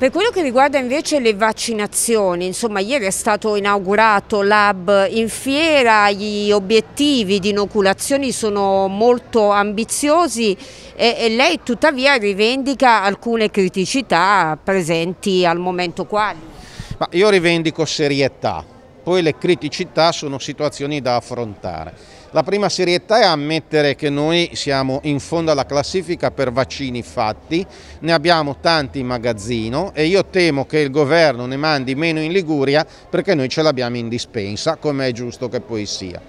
Per quello che riguarda invece le vaccinazioni, insomma ieri è stato inaugurato l'hub in fiera, gli obiettivi di inoculazioni sono molto ambiziosi e, e, lei tuttavia rivendica alcune criticità presenti al momento quali? Ma io rivendico serietà, poi le criticità sono situazioni da affrontare. La prima serietà è ammettere che noi siamo in fondo alla classifica per vaccini fatti, ne abbiamo tanti in magazzino e io temo che il governo ne mandi meno in Liguria perché noi ce l'abbiamo in dispensa, come è giusto che poi sia.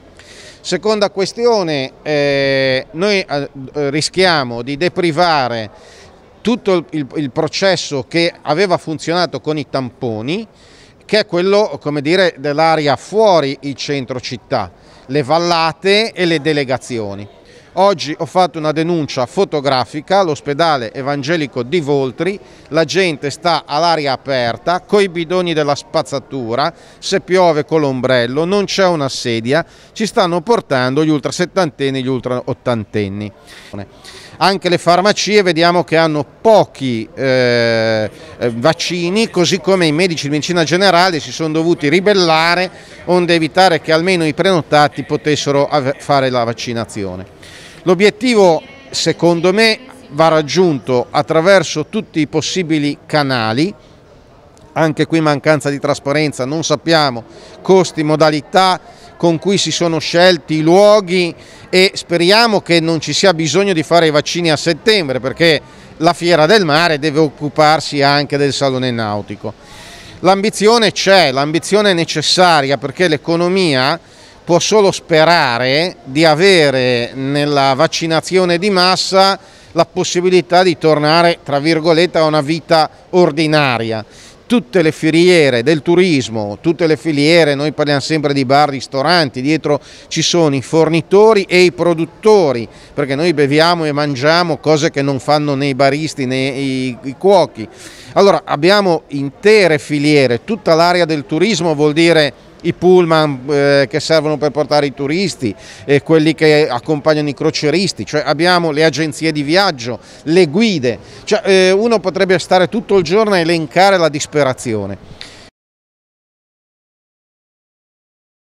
Seconda questione, eh, noi eh, rischiamo di deprivare tutto il, il processo che aveva funzionato con i tamponi che è quello dell'area fuori il centro città, le vallate e le delegazioni. Oggi ho fatto una denuncia fotografica all'ospedale evangelico di Voltri, la gente sta all'aria aperta, coi bidoni della spazzatura, se piove con l'ombrello, non c'è una sedia, ci stanno portando gli ultra settantenni e gli ultra ottantenni. Anche le farmacie vediamo che hanno pochi eh, eh vaccini, così come i medici di medicina generale si sono dovuti ribellare onde evitare che almeno i prenotati potessero fare la vaccinazione. L'obiettivo secondo me va raggiunto attraverso tutti i possibili canali, anche qui mancanza di trasparenza, non sappiamo costi, modalità con cui si sono scelti i luoghi e speriamo che non ci sia bisogno di fare i vaccini a settembre perché la Fiera del Mare deve occuparsi anche del Salone Nautico. L'ambizione c'è, l'ambizione è necessaria perché l'economia può solo sperare di avere nella vaccinazione di massa la possibilità di tornare tra virgolette a una vita ordinaria. Tutte le filiere del turismo, tutte le filiere, noi parliamo sempre di bar, ristoranti, dietro ci sono i fornitori e i produttori, perché noi beviamo e mangiamo cose che non fanno né i baristi né i, i cuochi. Allora abbiamo intere filiere, tutta l'area del turismo vuol dire i pullman eh, che servono per portare i turisti, eh, quelli che accompagnano i croceristi, cioè abbiamo le agenzie di viaggio, le guide, cioè, eh, uno potrebbe stare tutto il giorno a elencare la disperazione.